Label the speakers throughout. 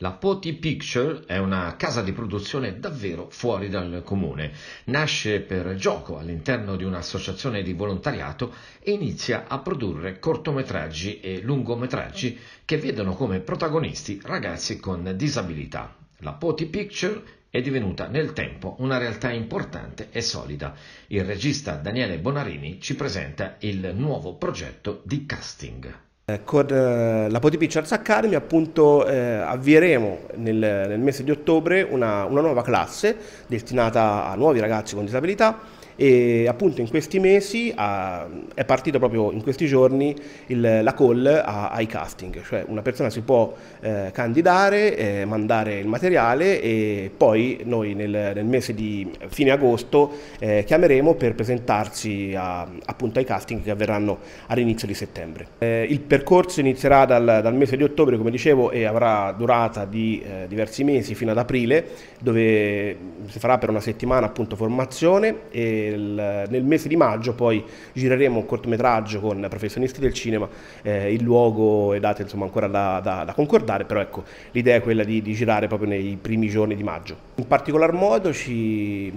Speaker 1: La Poti Picture è una casa di produzione davvero fuori dal comune. Nasce per gioco all'interno di un'associazione di volontariato e inizia a produrre cortometraggi e lungometraggi che vedono come protagonisti ragazzi con disabilità. La Poti Picture è divenuta nel tempo una realtà importante e solida. Il regista Daniele Bonarini ci presenta il nuovo
Speaker 2: progetto di casting. Eh, con eh, la Potipi Arts Academy appunto eh, avvieremo nel, nel, mese di ottobre una, una nuova classe destinata a nuovi ragazzi con disabilità e appunto in questi mesi ha, è partito proprio in questi giorni il, la call a, ai casting, cioè una persona si può eh, candidare, eh, mandare il materiale e poi noi nel, nel mese di fine agosto eh, chiameremo per presentarsi a, appunto ai casting che avverranno all'inizio di settembre. Eh, il percorso inizierà dal, dal, mese di ottobre come dicevo e avrà durata di eh, diversi mesi fino ad aprile dove si farà per una settimana appunto formazione e nel, nel, mese di maggio poi gireremo un cortometraggio con professionisti del cinema, eh, il luogo e date insomma ancora da, da, da concordare, però ecco l'idea è quella di, di, girare proprio nei primi giorni di maggio. In particolar modo ci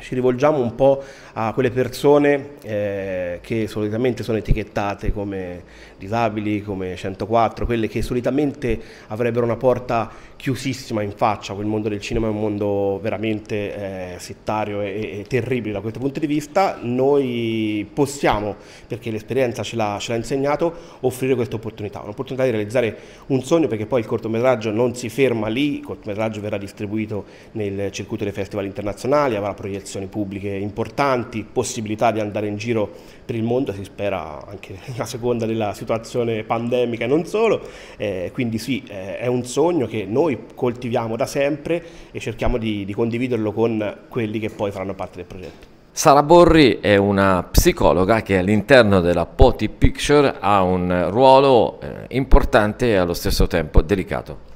Speaker 2: ci rivolgiamo un po' a quelle persone eh, che solitamente sono etichettate come disabili, come 104, quelle che solitamente avrebbero una porta chiusissima in faccia, quel mondo del cinema è un mondo veramente eh, settario e, e, terribile da questo punto di vista, noi possiamo, perché l'esperienza ce l'ha, insegnato, offrire questa opportunità, un'opportunità di realizzare un sogno perché poi il cortometraggio non si ferma lì, il cortometraggio verrà distribuito nel circuito dei festival internazionali, avrà proiezioni amministrazioni pubbliche importanti, possibilità di andare in giro per il mondo, si spera anche a seconda della situazione pandemica e non solo, eh, quindi sì, eh, è un sogno che noi coltiviamo da sempre e cerchiamo di, di condividerlo con quelli che poi faranno parte del progetto.
Speaker 1: Sara Borri è una psicologa che all'interno della Poti Picture ha un ruolo eh, importante e allo stesso tempo delicato.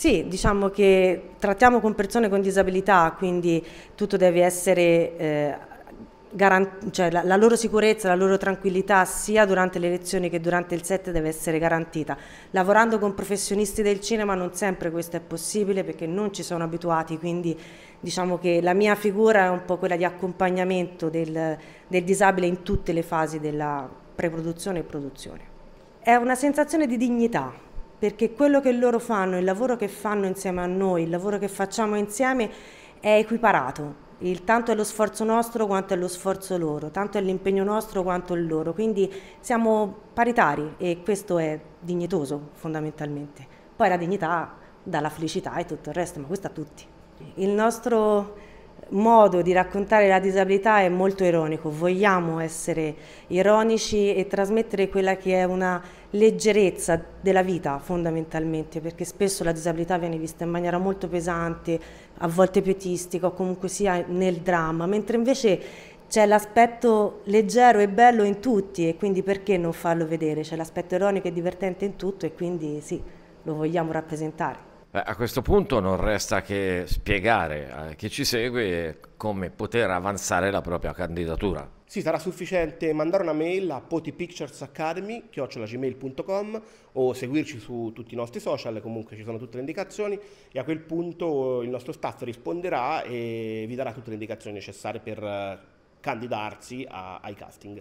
Speaker 3: Sì, diciamo che trattiamo con persone con disabilità, quindi tutto deve essere... Eh, cioè la, la, loro sicurezza, la loro tranquillità sia durante le lezioni che durante il set deve essere garantita. Lavorando con professionisti del cinema non sempre questo è possibile perché non ci sono abituati, quindi diciamo che la mia figura è un po' quella di accompagnamento del, del disabile in tutte le fasi della preproduzione e produzione. È una sensazione di dignità, perché quello che loro fanno, il lavoro che fanno insieme a noi, il lavoro che facciamo insieme è equiparato. Il tanto è lo sforzo nostro quanto è lo sforzo loro, tanto è l'impegno nostro quanto il loro, quindi siamo paritari e questo è dignitoso fondamentalmente. Poi la dignità dà la felicità e tutto il resto, ma questo a tutti. Il nostro modo di raccontare la disabilità è molto ironico, vogliamo essere ironici e trasmettere quella che è una leggerezza della vita fondamentalmente, perché spesso la disabilità viene vista in maniera molto pesante, a volte pietistica o comunque sia nel dramma, mentre invece c'è l'aspetto leggero e bello in tutti e quindi perché non farlo vedere? C'è l'aspetto ironico e divertente in tutto e quindi sì, lo vogliamo rappresentare.
Speaker 1: Beh, a questo punto non resta che spiegare a chi ci segue come poter avanzare la propria candidatura.
Speaker 2: Sì, sarà sufficiente mandare una mail a potipicturesacademy.gmail.com o seguirci su tutti i nostri social, comunque ci sono tutte le indicazioni e a quel punto il nostro staff risponderà e vi darà tutte le indicazioni necessarie per eh, candidarsi a, ai casting.